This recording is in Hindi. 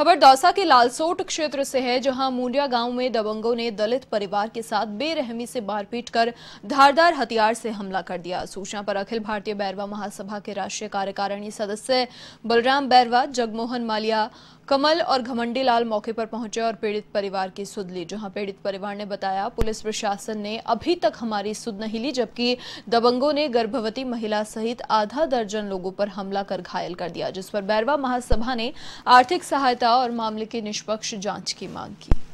खबर दौसा के लालसोट क्षेत्र से है जहां मुंडिया गांव में दबंगों ने दलित परिवार के साथ बेरहमी से मारपीट कर धारदार हथियार से हमला कर दिया सूचना पर अखिल भारतीय बैरवा महासभा के राष्ट्रीय कार्यकारिणी सदस्य बलराम बैरवा जगमोहन मालिया कमल और घमंडी लाल मौके पर पहुंचे और पीड़ित परिवार की सुध ली जहां पीड़ित परिवार ने बताया पुलिस प्रशासन ने अभी तक हमारी सुध नहीं ली जबकि दबंगों ने गर्भवती महिला सहित आधा दर्जन लोगों पर हमला कर घायल कर दिया जिस पर बैरवा महासभा ने आर्थिक सहायता और मामले की निष्पक्ष जांच की मांग की